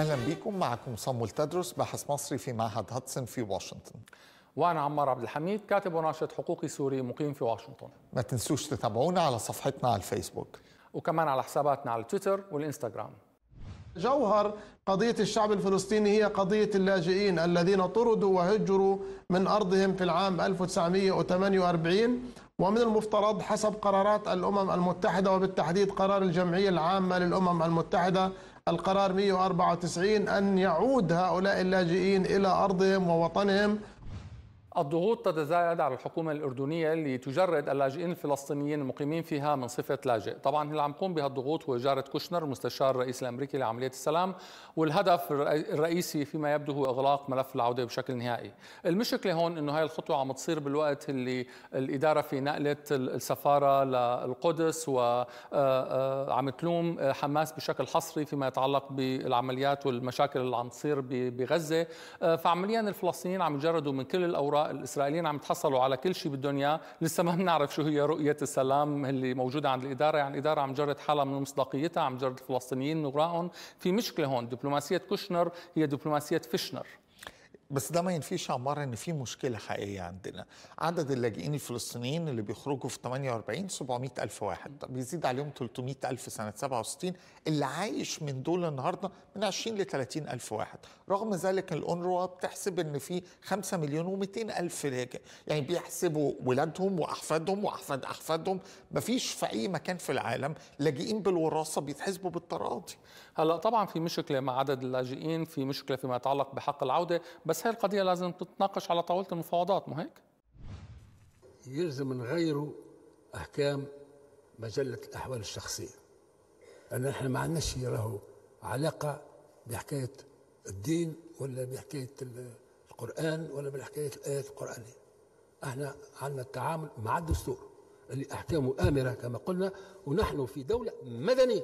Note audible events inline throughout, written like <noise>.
اهلا بكم معكم صامول تدرس باحث مصري في معهد هاتسن في واشنطن وانا عمار عبد الحميد كاتب وناشط حقوقي سوري مقيم في واشنطن ما تنسوش تتابعونا على صفحتنا على الفيسبوك وكمان على حساباتنا على تويتر والانستغرام جوهر قضية الشعب الفلسطيني هي قضية اللاجئين الذين طردوا وهجروا من أرضهم في العام 1948 ومن المفترض حسب قرارات الأمم المتحدة وبالتحديد قرار الجمعية العامة للأمم المتحدة القرار 194 أن يعود هؤلاء اللاجئين إلى أرضهم ووطنهم الضغوط تتزايد على الحكومة الأردنية لتجرد اللاجئين الفلسطينيين المقيمين فيها من صفة لاجئ طبعا اللي عم يقوم بهالضغوط هو جارة كوشنر المستشار الرئيس الأمريكي لعملية السلام والهدف الرئيسي فيما يبدو هو إغلاق ملف العودة بشكل نهائي المشكلة هون أنه هاي الخطوة عم تصير بالوقت اللي الإدارة في نقلة السفارة للقدس وعم تلوم حماس بشكل حصري فيما يتعلق بالعمليات والمشاكل اللي عم تصير بغزة فعمليا الفلسطينيين عم يجردوا من كل الأوراق الإسرائيليين عم يتحصلوا على كل شيء بالدنيا لسه ما بنعرف شو هي رؤية السلام اللي موجودة عند الإدارة يعني الإدارة عم جرد حالها من مصداقيتها عم جرد الفلسطينيين نورائهم في مشكلة هون دبلوماسية كوشنر هي دبلوماسية فيشنر بس ده ما ينفيش عمار ان في مشكله حقيقيه عندنا عدد اللاجئين الفلسطينيين اللي بيخرجوا في 48 700 الف واحد بيزيد عليهم 300 الف سنه 67 اللي عايش من دول النهارده من 20 ل 30 الف واحد رغم ذلك الاونروا بتحسب ان في 5 مليون و200 الف لاجئ يعني بيحسبوا ولادهم واحفادهم واحفاد احفادهم مفيش في اي مكان في العالم لاجئين بالوراثه بيتحسبوا بالتراضي هلا طبعا في مشكله مع عدد اللاجئين في مشكله فيما يتعلق بحق العوده بس هاي القضيه لازم تتناقش على طاوله المفاوضات مو هيك يلزم نغيروا احكام مجله الاحوال الشخصيه أن احنا ما عندناش راهو علاقه بحكايه الدين ولا بحكايه القران ولا بحكايه الايات القرانيه احنا عندنا التعامل مع الدستور اللي احكامه امره كما قلنا ونحن في دوله مدنيه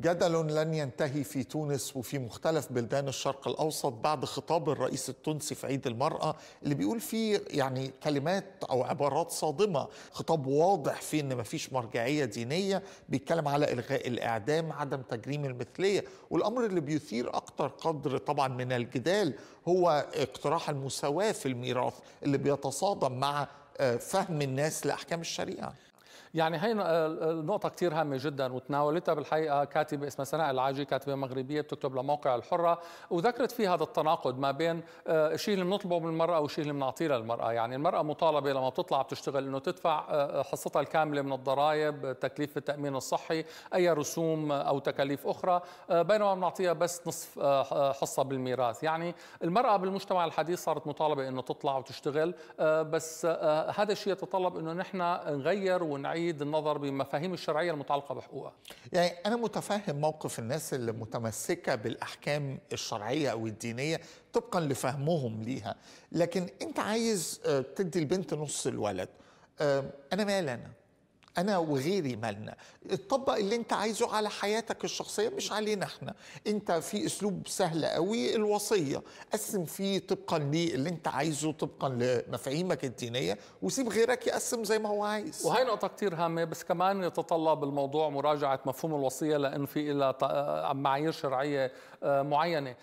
جدل لن ينتهي في تونس وفي مختلف بلدان الشرق الاوسط بعد خطاب الرئيس التونسي في عيد المراه اللي بيقول فيه يعني كلمات او عبارات صادمه، خطاب واضح فيه ان مفيش مرجعيه دينيه، بيتكلم على الغاء الاعدام، عدم تجريم المثليه، والامر اللي بيثير اكتر قدر طبعا من الجدال هو اقتراح المساواه في الميراث اللي بيتصادم مع آه، فهم الناس لاحكام الشريعه. يعني هي نقطة كثير هامة جدا وتناولتها بالحقيقة كاتبة اسمها سناء العاجي كاتبة مغربية بتكتب لموقع الحرة وذكرت في هذا التناقض ما بين الشيء آه، اللي بنطلبه من المرأة والشيء اللي بنعطيه للمرأة يعني المرأة مطالبة لما بتطلع بتشتغل انه تدفع آه، آه، حصتها الكاملة من الضرائب تكليف التأمين الصحي أي رسوم أو تكاليف أخرى بينما بنعطيها بس نصف حصة بالميراث يعني المرأة بالمجتمع الحديث صارت مطالبة انه تطلع وتشتغل بس هذا الشيء يتطلب انه نحن نغير ونعيد تقييد النظر بمفاهيم الشرعيه المتعلقه بحقوقها يعني انا متفهم موقف الناس اللي متمسكه بالاحكام الشرعيه او الدينيه طبقا لفهمهم ليها لكن انت عايز آه، تدي البنت نص الولد آه، انا مال انا انا وغيري مالنا طبق اللي انت عايزه على حياتك الشخصيه مش علينا احنا انت في اسلوب سهل قوي الوصيه قسم فيه طبقا للي انت عايزه طبقا لمفاهيمك الدينيه وسيب غيرك يقسم زي ما هو عايز وهي نقطه كثير هامه بس كمان يتطلب الموضوع مراجعه مفهوم الوصيه لان في إلى معايير شرعيه آه، معينه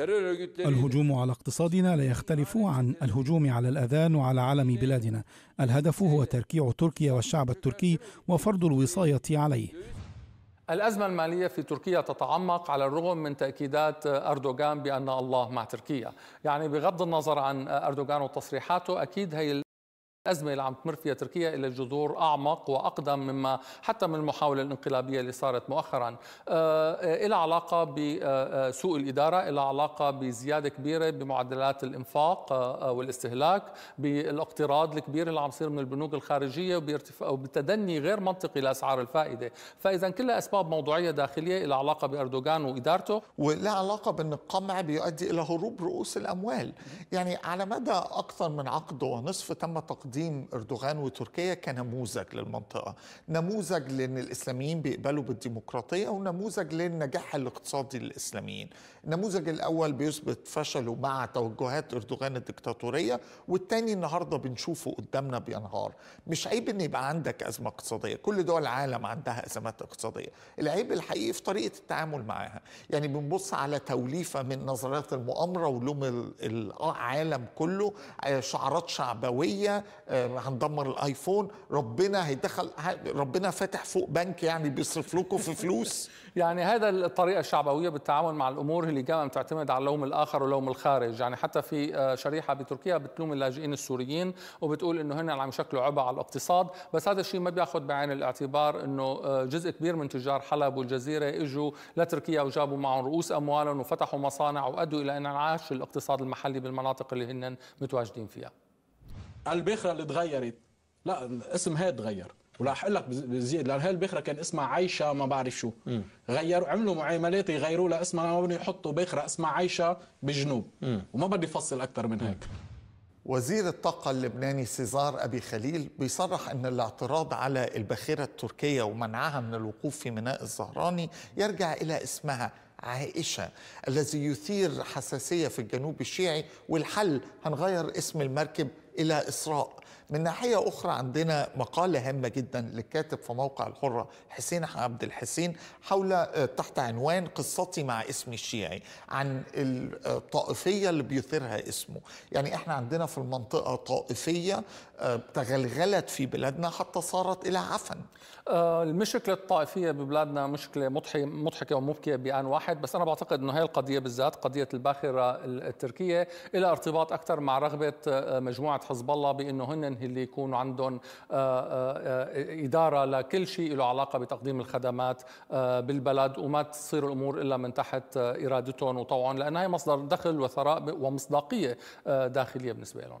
الهجوم على اقتصادنا لا يختلف عن الهجوم على الاذان وعلى علم بلادنا الهدف هو تركيع تركيا والشعب التركي وفرض الوصايه عليه الأزمة المالية في تركيا تتعمق على الرغم من تأكيدات أردوغان بأن الله مع تركيا يعني بغض النظر عن أردوغان وتصريحاته أكيد هي الأزمة اللي عم تمر فيها تركيا إلى جذور أعمق وأقدم مما حتى من المحاولة الانقلابية اللي صارت مؤخرا آه، آه، إلى علاقة بسوء آه، الإدارة إلى علاقة بزيادة كبيرة بمعدلات الإنفاق والاستهلاك بالاقتراض الكبير اللي عم يصير من البنوك الخارجية وبتدني غير منطقي لأسعار الفائدة فإذا كلها أسباب موضوعية داخلية إلى علاقة بأردوغان وإدارته ولا علاقة بأن القمع بيؤدي إلى هروب رؤوس الأموال يعني على مدى أكثر من عقد ونصف تم تقديم تقديم اردوغان وتركيا كنموذج للمنطقه، نموذج لان الاسلاميين بيقبلوا بالديمقراطيه ونموذج للنجاح الاقتصادي للاسلاميين. النموذج الاول بيثبت فشله مع توجهات اردوغان الدكتاتوريه والتاني النهارده بنشوفه قدامنا بينهار. مش عيب ان يبقى عندك ازمه اقتصاديه، كل دول العالم عندها ازمات اقتصاديه، العيب الحقيقي في طريقه التعامل معاها، يعني بنبص على توليفه من نظريات المؤامره ولوم العالم كله شعارات شعبويه آه، هندمر الايفون ربنا هيدخل ربنا فاتح فوق بنك يعني بيصرف لكم في فلوس <laughs> يعني هذا الطريقه الشعبويه بالتعامل مع الامور اللي كمان بتعتمد على اللوم الاخر ولوم الخارج يعني حتى في آه، شريحه بتركيا بتلوم اللاجئين السوريين وبتقول انه هن عم يشكلوا عبء على الاقتصاد بس هذا الشيء ما بياخذ بعين الاعتبار انه آه، جزء كبير من تجار حلب والجزيره اجوا لتركيا وجابوا معهم رؤوس اموالهم وفتحوا مصانع وادوا الى انعاش الاقتصاد المحلي بالمناطق اللي هن متواجدين فيها البخره اللي تغيرت لا اسمها تغير اتغير ولا لك بزيد لان هاي البخره كان اسمها عايشه ما بعرف شو غيروا عملوا معاملات يغيروا لها اسمها ما بدهم يحطوا بخره اسمها عايشه بالجنوب وما بدي افصل اكثر من هيك وزير الطاقة اللبناني سيزار أبي خليل بيصرح أن الاعتراض على الباخرة التركية ومنعها من الوقوف في ميناء الزهراني يرجع إلى اسمها عائشة الذي يثير حساسية في الجنوب الشيعي والحل هنغير اسم المركب الى اسراء من ناحية أخرى عندنا مقالة هامة جدا للكاتب في موقع الحرة حسين عبد الحسين حول آه، تحت عنوان قصتي مع اسمي الشيعي عن الطائفية اللي بيثيرها اسمه يعني احنا عندنا في المنطقة طائفية آه، تغلغلت في بلادنا حتى صارت إلى عفن آه، المشكلة الطائفية ببلادنا مشكلة مضحكة ومبكية بآن واحد بس أنا بعتقد أنه هي القضية بالذات قضية الباخرة التركية إلى ارتباط أكثر مع رغبة مجموعة حزب الله بأنه هن اللي يكون عندهم آه، آه، آه، إدارة لكل شيء له علاقة بتقديم الخدمات بالبلد وما تصير الأمور إلا من تحت إرادتهم وطوعهم لأن هي مصدر دخل وثراء ومصداقية داخلية بالنسبة لهم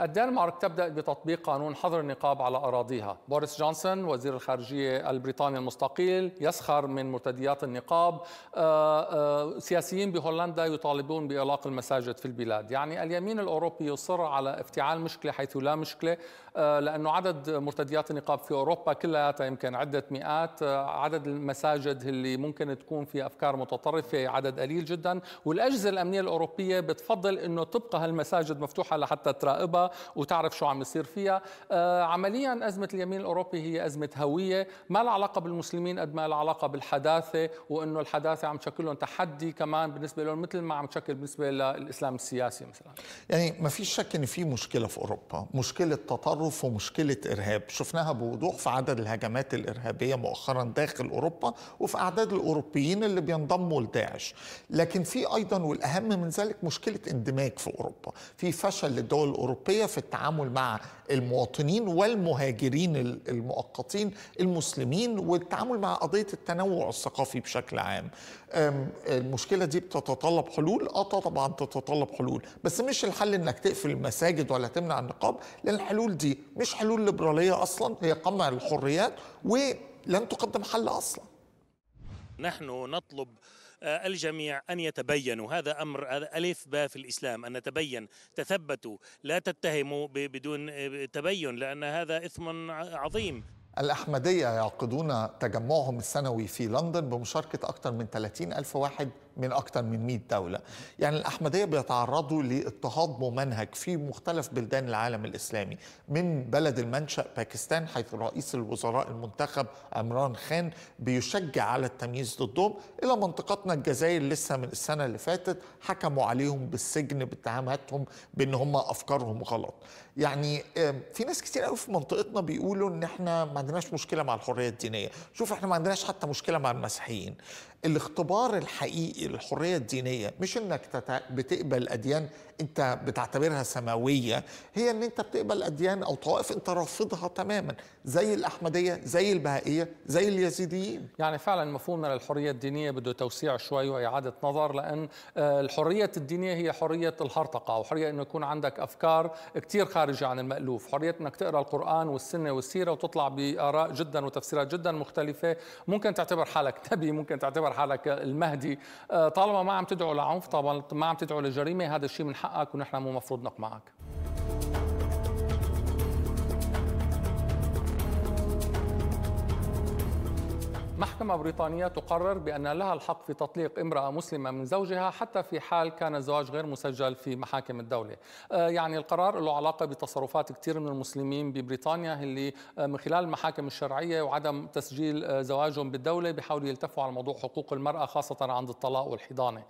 الدنمارك تبدأ بتطبيق قانون حظر النقاب على أراضيها بوريس جونسون وزير الخارجية البريطاني المستقيل يسخر من مرتديات النقاب آه، آه، سياسيين بهولندا يطالبون بإغلاق المساجد في البلاد يعني اليمين الأوروبي يصر على افتعال مشكلة حيث لا مشكلة آه، لأنه عدد مرتديات النقاب في أوروبا كلها يمكن عدة مئات عدد المساجد اللي ممكن تكون في أفكار متطرفة عدد قليل جدا والأجهزة الأمنية الأوروبية بتفضل أنه تبقى هالمساجد مفتوحة لحتى تراقبها وتعرف شو عم يصير فيها آه، عمليا أزمة اليمين الأوروبي هي أزمة هوية ما لها علاقة بالمسلمين قد ما لها علاقة بالحداثة وأنه الحداثة عم تشكل لهم تحدي كمان بالنسبة لهم مثل ما عم تشكل بالنسبة للإسلام السياسي مثلا يعني ما فيش شك أن في مشكلة في أوروبا مشكلة تطرف ومشكلة إرهاب شفناها بوضوح في عدد الهجمات الإرهابية مؤخرا داخل أوروبا وفي أعداد الأوروبيين اللي بينضموا لداعش لكن في أيضا والأهم من ذلك مشكلة اندماج في أوروبا في فشل للدول الأوروبية الشعبيه في التعامل مع المواطنين والمهاجرين المؤقتين المسلمين والتعامل مع قضيه التنوع الثقافي بشكل عام المشكله دي بتتطلب حلول اه طبعا تتطلب حلول بس مش الحل انك تقفل المساجد ولا تمنع النقاب لان الحلول دي مش حلول ليبراليه اصلا هي قمع الحريات ولن تقدم حل اصلا نحن نطلب آه، الجميع أن يتبينوا هذا أمر هذا ألف باء في الإسلام أن نتبين تثبتوا لا تتهموا بدون آه، تبين لأن هذا إثم عظيم الأحمدية يعقدون تجمعهم السنوي في لندن بمشاركة أكثر من 30 ألف واحد من أكثر من 100 دولة يعني الأحمدية بيتعرضوا لاضطهاد ممنهج في مختلف بلدان العالم الإسلامي من بلد المنشأ باكستان حيث رئيس الوزراء المنتخب عمران خان بيشجع على التمييز ضدهم إلى منطقتنا الجزائر لسه من السنة اللي فاتت حكموا عليهم بالسجن باتهاماتهم بأن هم أفكارهم غلط يعني في ناس كتير قوي في منطقتنا بيقولوا ان احنا ما عندناش مشكله مع الحريه الدينيه شوف احنا ما عندناش حتى مشكله مع المسيحيين الاختبار الحقيقي للحريه الدينيه مش انك بتقبل اديان انت بتعتبرها سماويه هي ان انت بتقبل اديان او طوائف انت رافضها تماما زي الاحمديه زي البهائيه زي اليزيديين يعني فعلا مفهومنا للحريه الدينيه بده توسيع شوي واعاده نظر لان آه، الحريه الدينيه هي حريه الهرطقه وحريه انه يكون عندك افكار كثير خارجه عن المالوف حريه انك تقرا القران والسنه والسيره وتطلع باراء جدا وتفسيرات جدا مختلفه ممكن تعتبر حالك نبي ممكن تعتبر حالك المهدي آه، طالما ما عم تدعو لعنف طالما ما عم تدعو لجريمه هذا الشيء من حقك ونحن مو مفروض نقمعك محكمة بريطانية تقرر بأن لها الحق في تطليق امرأة مسلمة من زوجها حتى في حال كان الزواج غير مسجل في محاكم الدولة آه، يعني القرار له علاقة بتصرفات كثير من المسلمين ببريطانيا اللي آه، من خلال المحاكم الشرعية وعدم تسجيل آه، زواجهم بالدولة بيحاولوا يلتفوا على موضوع حقوق المرأة خاصة عند الطلاق والحضانة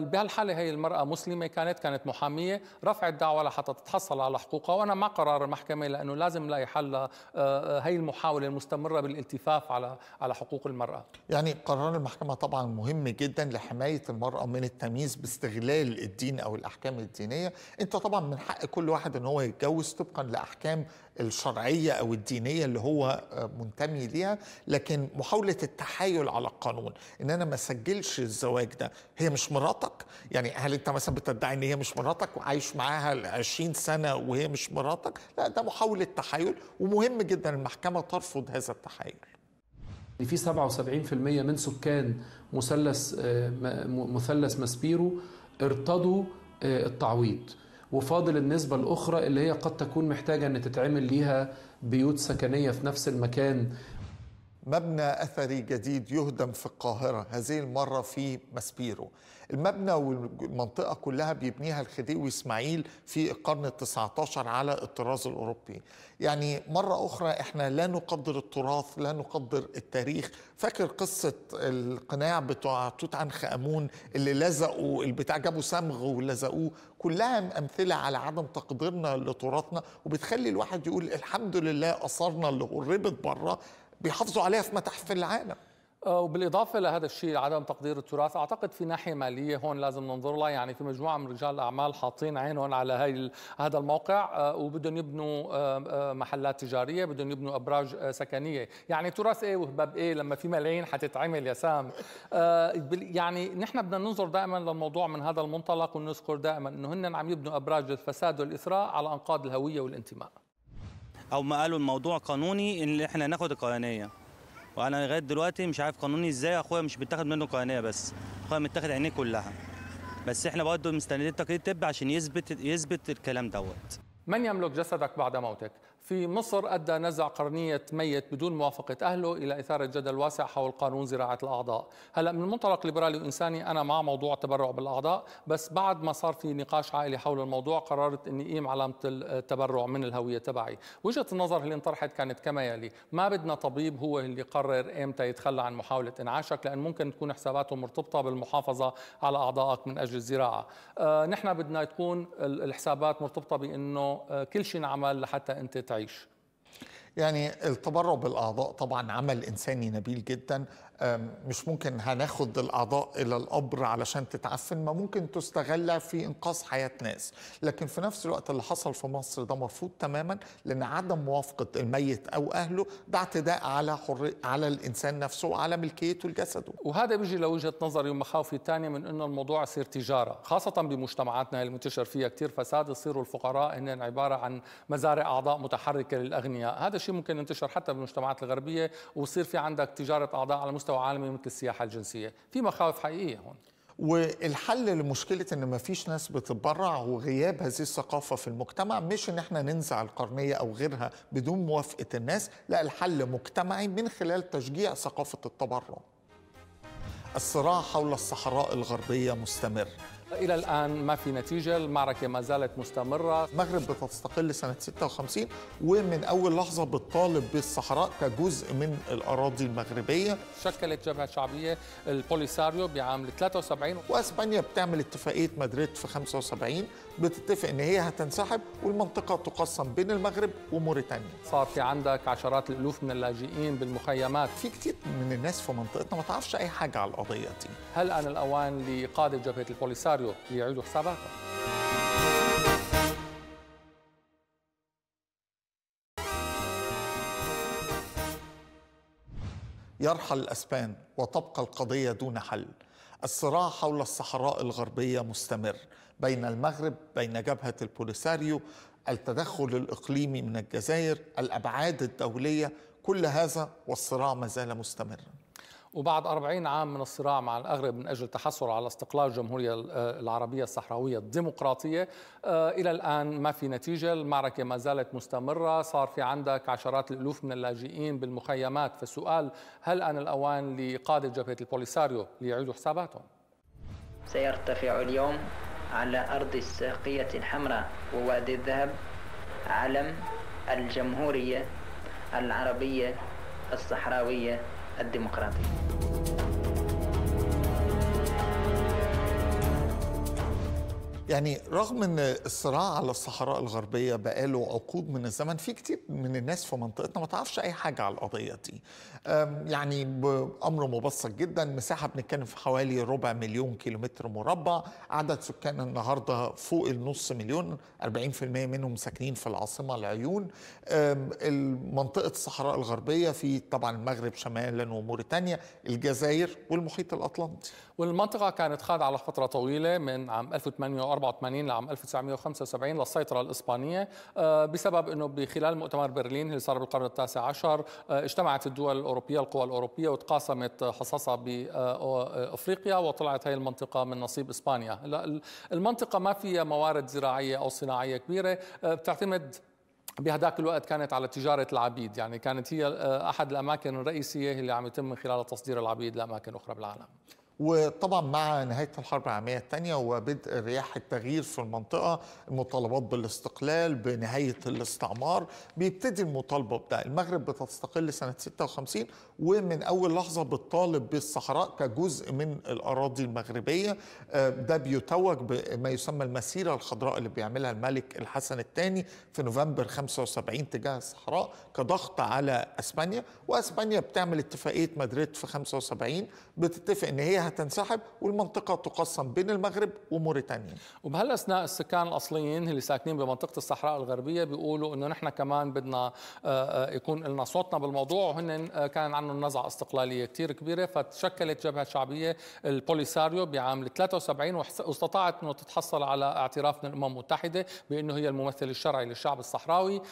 بهالحالة هي المرأة مسلمة كانت كانت محامية رفعت دعوة لحتى تتحصل على حقوقها وأنا مع قرار المحكمة لأنه لازم لاقي حل هي المحاولة المستمرة بالالتفاف على على حقوق المرأة يعني قرار المحكمة طبعا مهم جدا لحماية المرأة من التمييز باستغلال الدين أو الأحكام الدينية أنت طبعا من حق كل واحد أن هو يتجوز طبقا لأحكام الشرعية أو الدينية اللي هو آه، منتمي ليها لكن محاولة التحايل على القانون إن أنا ما أسجلش الزواج ده هي مش مراتك يعني هل أنت مثلا بتدعي إن هي مش مراتك وعايش معاها 20 سنة وهي مش مراتك لا ده محاولة تحايل ومهم جدا المحكمة ترفض هذا التحايل يعني في 77% من سكان مثلث آه، مثلث ماسبيرو ارتضوا آه، التعويض وفاضل النسبة الأخرى اللي هي قد تكون محتاجة أن تتعمل ليها بيوت سكنية في نفس المكان مبنى أثري جديد يهدم في القاهرة هذه المرة في ماسبيرو المبنى والمنطقة كلها بيبنيها الخديوي إسماعيل في القرن ال19 على الطراز الأوروبي يعني مرة أخرى إحنا لا نقدر التراث لا نقدر التاريخ فاكر قصة القناع بتوع توت عنخ آمون اللي لزقوا البتاع جابوا صمغ ولزقوه كلها أمثلة على عدم تقديرنا لتراثنا وبتخلي الواحد يقول الحمد لله أثارنا اللي هربت بره بيحافظوا عليها في متاحف العالم آه، وبالاضافه لهذا الشيء عدم تقدير التراث اعتقد في ناحيه ماليه هون لازم ننظر لها يعني في مجموعه من رجال الاعمال حاطين عينهم على هاي هذا الموقع آه، وبدهم يبنوا آه، محلات تجاريه بدهم يبنوا ابراج سكنيه يعني تراث ايه وهباب ايه لما في ملايين حتتعمل يا سام يعني نحن بدنا ننظر دائما للموضوع من هذا المنطلق ونذكر دائما انه هن عم يبنوا ابراج للفساد والاثراء على انقاض الهويه والانتماء او ما قالوا الموضوع قانوني ان احنا ناخد القانونيه وانا لغايه دلوقتي مش عارف قانوني ازاي اخويا مش بيتاخد منه قانونيه بس اخويا متاخد عينيه كلها بس احنا برضه مستنيين تقرير طب عشان يثبت يثبت الكلام دوت من يملك جسدك بعد موتك في مصر أدى نزع قرنية ميت بدون موافقة أهله إلى إثارة جدل واسع حول قانون زراعة الأعضاء هلأ من منطلق ليبرالي وإنساني أنا مع موضوع التبرع بالأعضاء بس بعد ما صار في نقاش عائلي حول الموضوع قررت أني أقيم علامة التبرع من الهوية تبعي وجهة النظر اللي انطرحت كانت كما يلي ما بدنا طبيب هو اللي يقرر إمتى يتخلى عن محاولة إنعاشك لأن ممكن تكون حساباته مرتبطة بالمحافظة على أعضائك من أجل الزراعة آه نحن بدنا تكون الحسابات مرتبطة بأنه آه، كل شيء نعمل لحتى أنت تعيش يعني التبرع بالاعضاء طبعا عمل انساني نبيل جدا مش ممكن هناخد الاعضاء الى القبر علشان تتعفن ما ممكن تستغل في انقاذ حياه ناس لكن في نفس الوقت اللي حصل في مصر ده مرفوض تماما لان عدم موافقه الميت او اهله ده اعتداء على حر... على الانسان نفسه وعلى ملكيته لجسده وهذا بيجي لوجهه نظري ومخاوفي الثانيه من انه الموضوع يصير تجاره خاصه بمجتمعاتنا المنتشر فيها كثير فساد يصيروا الفقراء هن عباره عن مزارع اعضاء متحركه للاغنياء هذا الشيء ممكن ينتشر حتى بالمجتمعات الغربيه ويصير في عندك تجاره اعضاء على مستوى عالمي مثل السياحه الجنسيه في مخاوف حقيقيه هون والحل لمشكله ان ما فيش ناس بتتبرع هو غياب هذه الثقافه في المجتمع مش ان احنا ننزع القرنيه او غيرها بدون موافقه الناس لا الحل مجتمعي من خلال تشجيع ثقافه التبرع الصراع حول الصحراء الغربيه مستمر إلى الآن ما في نتيجة المعركة ما زالت مستمرة المغرب بتستقل سنة 56 ومن أول لحظة بتطالب بالصحراء كجزء من الأراضي المغربية شكلت جبهة شعبية البوليساريو بعام 73 وأسبانيا بتعمل اتفاقية مدريد في 75 بتتفق إن هي هتنسحب والمنطقة تقسم بين المغرب وموريتانيا صار في عندك عشرات الألوف من اللاجئين بالمخيمات في كتير من الناس في منطقتنا ما تعرفش أي حاجة على القضية دي هل آن الأوان لقادة جبهة البوليساريو روزاريو ليعيدوا حساباتهم يرحل الأسبان وتبقى القضية دون حل الصراع حول الصحراء الغربية مستمر بين المغرب بين جبهة البوليساريو التدخل الإقليمي من الجزائر الأبعاد الدولية كل هذا والصراع ما زال مستمرا وبعد 40 عام من الصراع مع الأغرب من أجل التحصل على استقلال الجمهورية العربية الصحراوية الديمقراطية آه، إلى الآن ما في نتيجة المعركة ما زالت مستمرة صار في عندك عشرات الألوف من اللاجئين بالمخيمات فالسؤال هل آن الأوان لقادة جبهة البوليساريو ليعيدوا حساباتهم؟ سيرتفع اليوم على أرض الساقية الحمراء ووادي الذهب علم الجمهورية العربية الصحراوية الديمقراطية يعني رغم ان الصراع على الصحراء الغربيه بقاله عقود من الزمن في كتير من الناس في منطقتنا ما تعرفش اي حاجه على القضيه دي يعني بأمر مبسط جدا مساحة بنتكلم في حوالي ربع مليون كيلومتر مربع عدد سكان النهاردة فوق النص مليون 40% منهم ساكنين في العاصمة العيون منطقة الصحراء الغربية في طبعا المغرب شمالا وموريتانيا الجزائر والمحيط الأطلنطي والمنطقة كانت خاضعة لفترة طويلة من عام 1884 لعام 1975 للسيطرة الإسبانية أه، بسبب أنه بخلال مؤتمر برلين اللي صار بالقرن التاسع عشر أه، اجتمعت الدول الأوروبية القوى الأوروبية وتقاسمت حصصها بأفريقيا وطلعت هاي المنطقة من نصيب إسبانيا المنطقة ما فيها موارد زراعية أو صناعية كبيرة آه، بتعتمد بهداك الوقت كانت على تجارة العبيد يعني كانت هي آه، أحد الأماكن الرئيسية اللي عم يتم من خلالها تصدير العبيد لأماكن أخرى بالعالم وطبعا مع نهاية الحرب العالمية الثانية وبدء رياح التغيير في المنطقة المطالبات بالاستقلال بنهاية الاستعمار بيبتدي المطالبة بده المغرب بتستقل سنة 56 ومن أول لحظة بتطالب بالصحراء كجزء من الأراضي المغربية آه، ده بيتوج بما يسمى المسيرة الخضراء اللي بيعملها الملك الحسن الثاني في نوفمبر 75 تجاه الصحراء كضغط على أسبانيا وأسبانيا بتعمل اتفاقية مدريد في 75 بتتفق إن هي جهه تنسحب والمنطقه تقسم بين المغرب وموريتانيا وبهالاثناء السكان الاصليين اللي ساكنين بمنطقه الصحراء الغربيه بيقولوا انه نحن كمان بدنا آه، آه، يكون لنا صوتنا بالموضوع وهن آه، كان عندهم نزعه استقلاليه كثير كبيره فتشكلت جبهه شعبيه البوليساريو بعام 73 واستطاعت انه تتحصل على اعتراف من الامم المتحده بانه هي الممثل الشرعي للشعب الصحراوي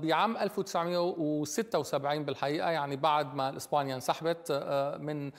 بعام 1976 بالحقيقه يعني بعد ما اسبانيا انسحبت من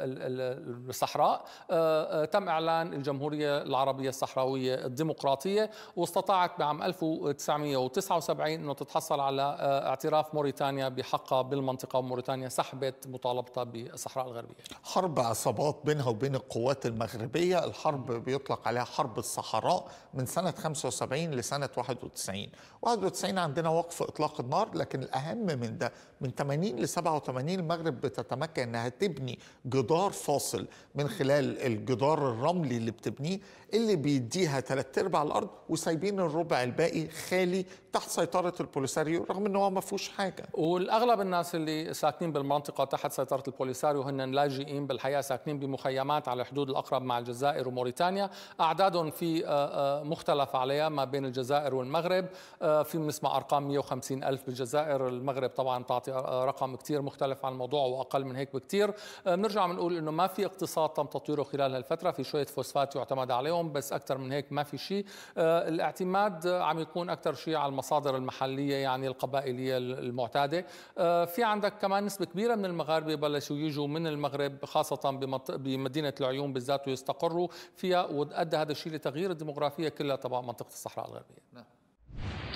الصحراء آه، آه، تم إعلان الجمهورية العربية الصحراوية الديمقراطية واستطاعت بعام 1979 أنه تتحصل على آه، اعتراف موريتانيا بحقها بالمنطقة وموريتانيا سحبت مطالبتها بالصحراء الغربية حرب عصابات بينها وبين القوات المغربية الحرب بيطلق عليها حرب الصحراء من سنة 75 لسنة 91 91 عندنا وقف إطلاق النار لكن الأهم من ده من 80 ل 87 المغرب بتتمكن أنها تبني جدران جدار فاصل من خلال الجدار الرملي اللي بتبنيه اللي بيديها ثلاث ارباع الارض وسايبين الربع الباقي خالي تحت سيطره البوليساريو رغم انه هو ما فيهوش حاجه والاغلب الناس اللي ساكنين بالمنطقه تحت سيطره البوليساريو هن لاجئين بالحقيقه ساكنين بمخيمات على الحدود الاقرب مع الجزائر وموريتانيا اعدادهم في آه، آه، مختلف عليها ما بين الجزائر والمغرب آه، في بنسمع ارقام 150 الف بالجزائر المغرب طبعا تعطي رقم كثير مختلف عن الموضوع واقل من هيك بكثير بنرجع بنقول انه ما في اقتصاد تم تطويره خلال هالفتره في شويه فوسفات يعتمد عليهم اليوم بس أكثر من هيك ما في شيء آه، الاعتماد آه، عم يكون أكثر شيء على المصادر المحلية يعني القبائلية المعتادة آه، في عندك كمان نسبة كبيرة من المغاربة بلشوا يجوا من المغرب خاصة بمدينة العيون بالذات ويستقروا فيها وأدى هذا الشيء لتغيير الديموغرافية كلها تبع منطقة الصحراء الغربية نعم.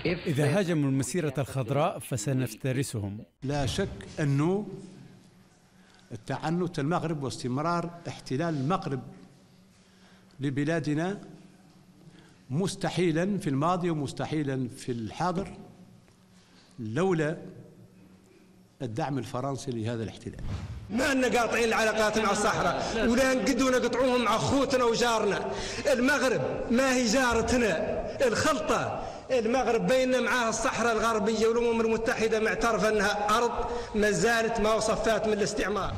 إذا هاجموا المسيرة الخضراء فسنفترسهم لا شك أنه التعنت المغرب واستمرار احتلال المغرب لبلادنا مستحيلا في الماضي ومستحيلا في الحاضر لولا الدعم الفرنسي لهذا الاحتلال ما أن قاطعين العلاقات مع الصحراء ولا نقدو نقطعوهم مع اخوتنا وجارنا المغرب ما هي جارتنا الخلطة المغرب بيننا معها الصحراء الغربية والأمم المتحدة معترفة أنها أرض ما زالت ما وصفات من الاستعمار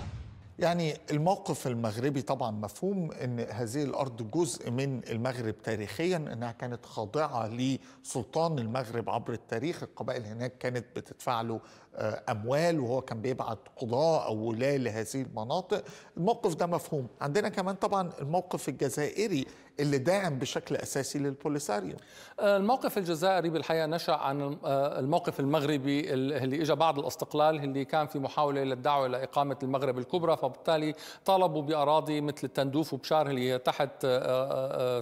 يعني الموقف المغربي طبعا مفهوم ان هذه الارض جزء من المغرب تاريخيا انها كانت خاضعه لسلطان المغرب عبر التاريخ القبائل هناك كانت بتدفع له آه، اموال وهو كان بيبعت قضاه او ولاة لهذه المناطق الموقف ده مفهوم عندنا كمان طبعا الموقف الجزائري اللي داعم بشكل اساسي للبوليساريو آه، الموقف الجزائري بالحقيقه نشا عن آه، الموقف المغربي اللي إجا بعد الاستقلال اللي كان في محاوله للدعوه لاقامه المغرب الكبرى فبالتالي طالبوا باراضي مثل التندوف وبشار اللي هي تحت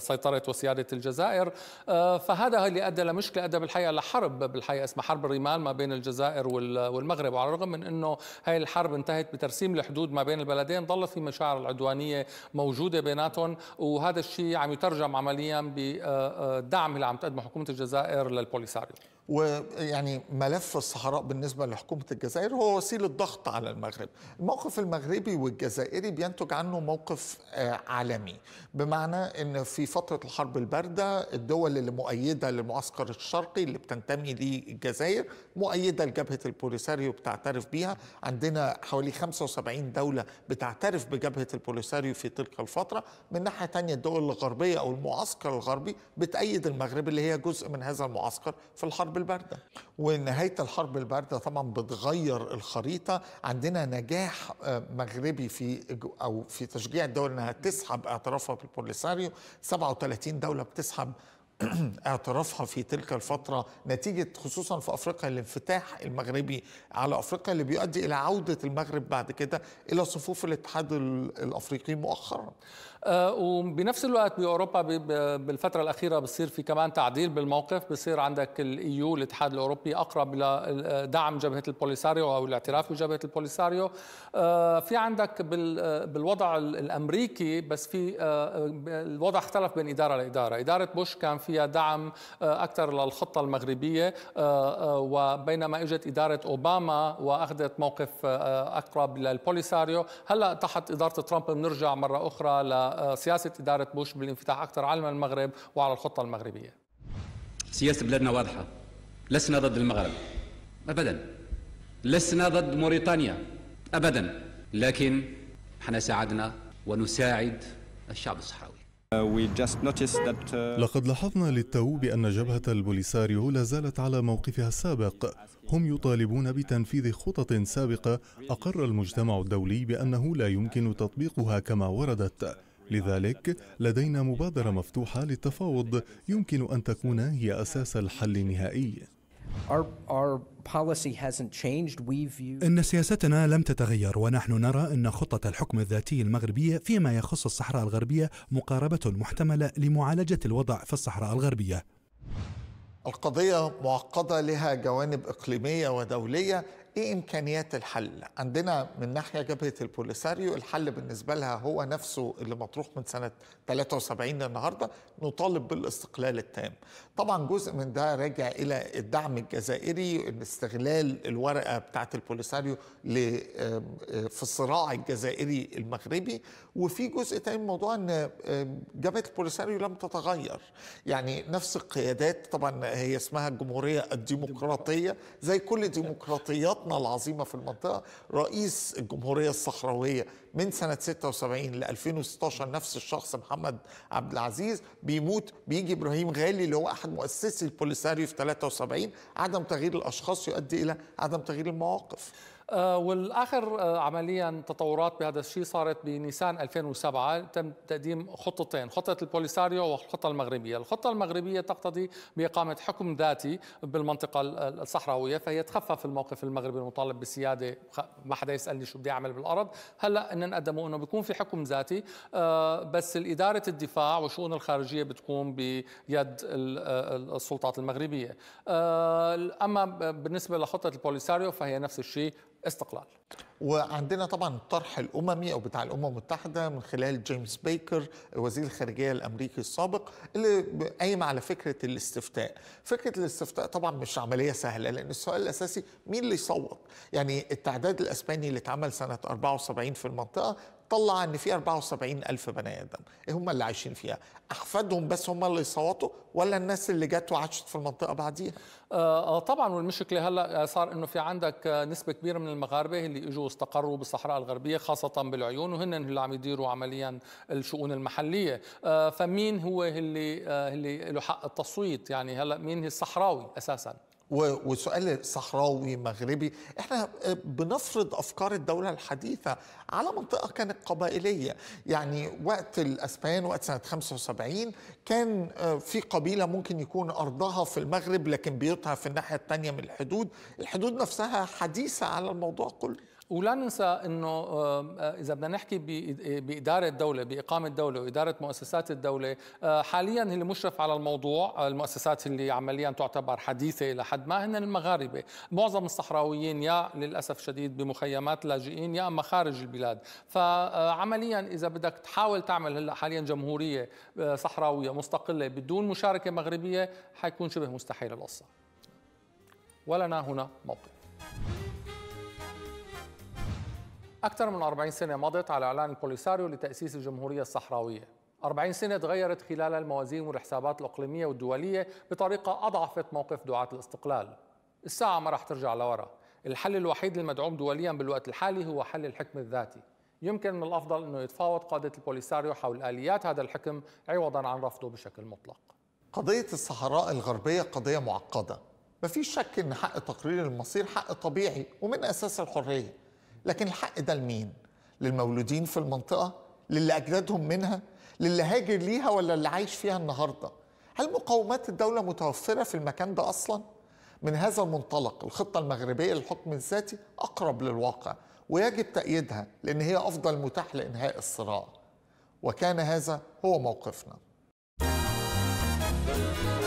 سيطره وسياده الجزائر فهذا اللي ادى لمشكله ادى بالحقيقه لحرب بالحقيقه اسمها حرب الرمال ما بين الجزائر وال والمغرب وعلى الرغم من انه هاي الحرب انتهت بترسيم الحدود ما بين البلدين ظلت في مشاعر العدوانيه موجوده بيناتهم وهذا الشيء عم يترجم عمليا بدعم آه، آه، اللي عم تقدمه حكومه الجزائر للبوليساريو ويعني ملف الصحراء بالنسبة لحكومة الجزائر هو وسيلة ضغط على المغرب الموقف المغربي والجزائري بينتج عنه موقف آه، عالمي بمعنى أن في فترة الحرب الباردة الدول اللي مؤيدة للمعسكر الشرقي اللي بتنتمي ليه الجزائر مؤيدة لجبهة البوليساريو بتعترف بها عندنا حوالي 75 دولة بتعترف بجبهة البوليساريو في تلك الفترة من ناحية تانية الدول الغربية أو المعسكر الغربي بتأيد المغرب اللي هي جزء من هذا المعسكر في الحرب الحرب البارده ونهايه الحرب البارده طبعا بتغير الخريطه عندنا نجاح آه، مغربي في او في تشجيع الدول انها تسحب اعترافها بالبوليساريو 37 دوله بتسحب <clears throat> اعترافها في تلك الفترة نتيجة خصوصا في أفريقيا الانفتاح المغربي على أفريقيا اللي بيؤدي إلى عودة المغرب بعد كده إلى صفوف الاتحاد الأفريقي مؤخرا آه، وبنفس الوقت باوروبا بالفتره الاخيره بصير في كمان تعديل بالموقف بصير عندك الايو e الاتحاد الاوروبي اقرب الى آه، دعم جبهه البوليساريو او الاعتراف بجبهه البوليساريو آه، في عندك بالوضع الامريكي بس في الوضع اختلف بين اداره لاداره اداره بوش كان فيها دعم اكثر للخطه المغربيه وبينما اجت اداره اوباما واخذت موقف اقرب للبوليساريو هلا تحت اداره ترامب بنرجع مره اخرى ل سياسه اداره بوش بالانفتاح اكثر على المغرب وعلى الخطه المغربيه. سياسه بلادنا واضحه لسنا ضد المغرب ابدا لسنا ضد موريتانيا ابدا لكن احنا ساعدنا ونساعد الشعب الصحراوي uh, لقد لاحظنا للتو بأن جبهة البوليساريو لا زالت على موقفها السابق هم يطالبون بتنفيذ خطط سابقة أقر المجتمع الدولي بأنه لا يمكن تطبيقها كما وردت لذلك لدينا مبادرة مفتوحة للتفاوض يمكن أن تكون هي أساس الحل النهائي إن سياستنا لم تتغير ونحن نرى أن خطة الحكم الذاتي المغربية فيما يخص الصحراء الغربية مقاربة محتملة لمعالجة الوضع في الصحراء الغربية القضية معقدة لها جوانب إقليمية ودولية ايه امكانيات الحل؟ عندنا من ناحيه جبهه البوليساريو الحل بالنسبه لها هو نفسه اللي مطروح من سنه 73 للنهارده نطالب بالاستقلال التام. طبعا جزء من ده راجع الى الدعم الجزائري استغلال الورقه بتاعه البوليساريو آه، في الصراع الجزائري المغربي وفي جزء تاني موضوع ان جبهه البوليساريو لم تتغير. يعني نفس القيادات طبعا هي اسمها الجمهوريه الديمقراطيه زي كل ديمقراطيات قوتنا العظيمة في المنطقة رئيس الجمهورية الصحراوية من سنة 76 ل 2016 نفس الشخص محمد عبد العزيز بيموت بيجي إبراهيم غالي اللي هو أحد مؤسسي البوليساريو في 73 عدم تغيير الأشخاص يؤدي إلى عدم تغيير المواقف آه، والاخر آه، عمليا تطورات بهذا الشيء صارت بنيسان 2007 تم تقديم خطتين خطه البوليساريو والخطه المغربيه، الخطه المغربيه تقتضي باقامه حكم ذاتي بالمنطقه الصحراويه فهي تخفف الموقف المغربي المطالب بالسياده ما حدا يسالني شو بدي اعمل بالارض، هلا ان نقدموا انه بيكون في حكم ذاتي آه، بس اداره الدفاع وشؤون الخارجيه بتقوم بيد السلطات المغربيه. اما بالنسبه لخطه البوليساريو فهي نفس الشيء استقلال وعندنا طبعا الطرح الاممي او بتاع الامم المتحده من خلال جيمس بيكر وزير الخارجيه الامريكي السابق اللي قايم على فكره الاستفتاء، فكره الاستفتاء طبعا مش عمليه سهله لان السؤال الاساسي مين اللي يصوت؟ يعني التعداد الاسباني اللي اتعمل سنه 74 في المنطقه طلع ان في 74 الف بني ادم إيه هم اللي عايشين فيها احفادهم بس هم اللي صوتوا ولا الناس اللي جت وعاشت في المنطقه بعديها آه،, آه طبعا والمشكله هلا صار انه في عندك نسبه كبيره من المغاربه اللي اجوا واستقروا بالصحراء الغربيه خاصه بالعيون وهن اللي عم يديروا عمليا الشؤون المحليه آه فمين هو اللي آه اللي له حق التصويت يعني هلا مين الصحراوي اساسا وسؤال صحراوي مغربي احنا آه، بنفرض افكار الدوله الحديثه على منطقه كانت قبائليه يعني وقت الاسبان وقت سنه 75 كان آه، في قبيله ممكن يكون ارضها في المغرب لكن بيوتها في الناحيه الثانيه من الحدود الحدود نفسها حديثه على الموضوع كله ولا ننسى انه آه، اذا بدنا نحكي باداره الدوله باقامه الدوله واداره مؤسسات الدوله آه، حاليا اللي مشرف على الموضوع المؤسسات اللي عمليا تعتبر حديثه الى حد ما هن المغاربه معظم الصحراويين يا للاسف شديد بمخيمات لاجئين يا اما خارج البلاد فعمليا اذا بدك تحاول تعمل هلا حاليا جمهوريه آه، صحراويه مستقله بدون مشاركه مغربيه حيكون شبه مستحيل القصه ولنا هنا موقف أكثر من 40 سنة مضت على إعلان البوليساريو لتأسيس الجمهورية الصحراوية 40 سنة تغيرت خلال الموازين والحسابات الإقليمية والدولية بطريقة أضعفت موقف دعاة الاستقلال الساعة ما راح ترجع لورا الحل الوحيد المدعوم دوليا بالوقت الحالي هو حل الحكم الذاتي يمكن من الأفضل أنه يتفاوض قادة البوليساريو حول آليات هذا الحكم عوضا عن رفضه بشكل مطلق قضية الصحراء الغربية قضية معقدة مفيش شك أن حق تقرير المصير حق طبيعي ومن أساس الحرية لكن الحق ده لمين للمولودين في المنطقه للي اجدادهم منها للي هاجر ليها ولا اللي عايش فيها النهارده هل مقومات الدوله متوفره في المكان ده اصلا من هذا المنطلق الخطه المغربيه للحكم الذاتي اقرب للواقع ويجب تأييدها لأن هي أفضل متاح لإنهاء الصراع وكان هذا هو موقفنا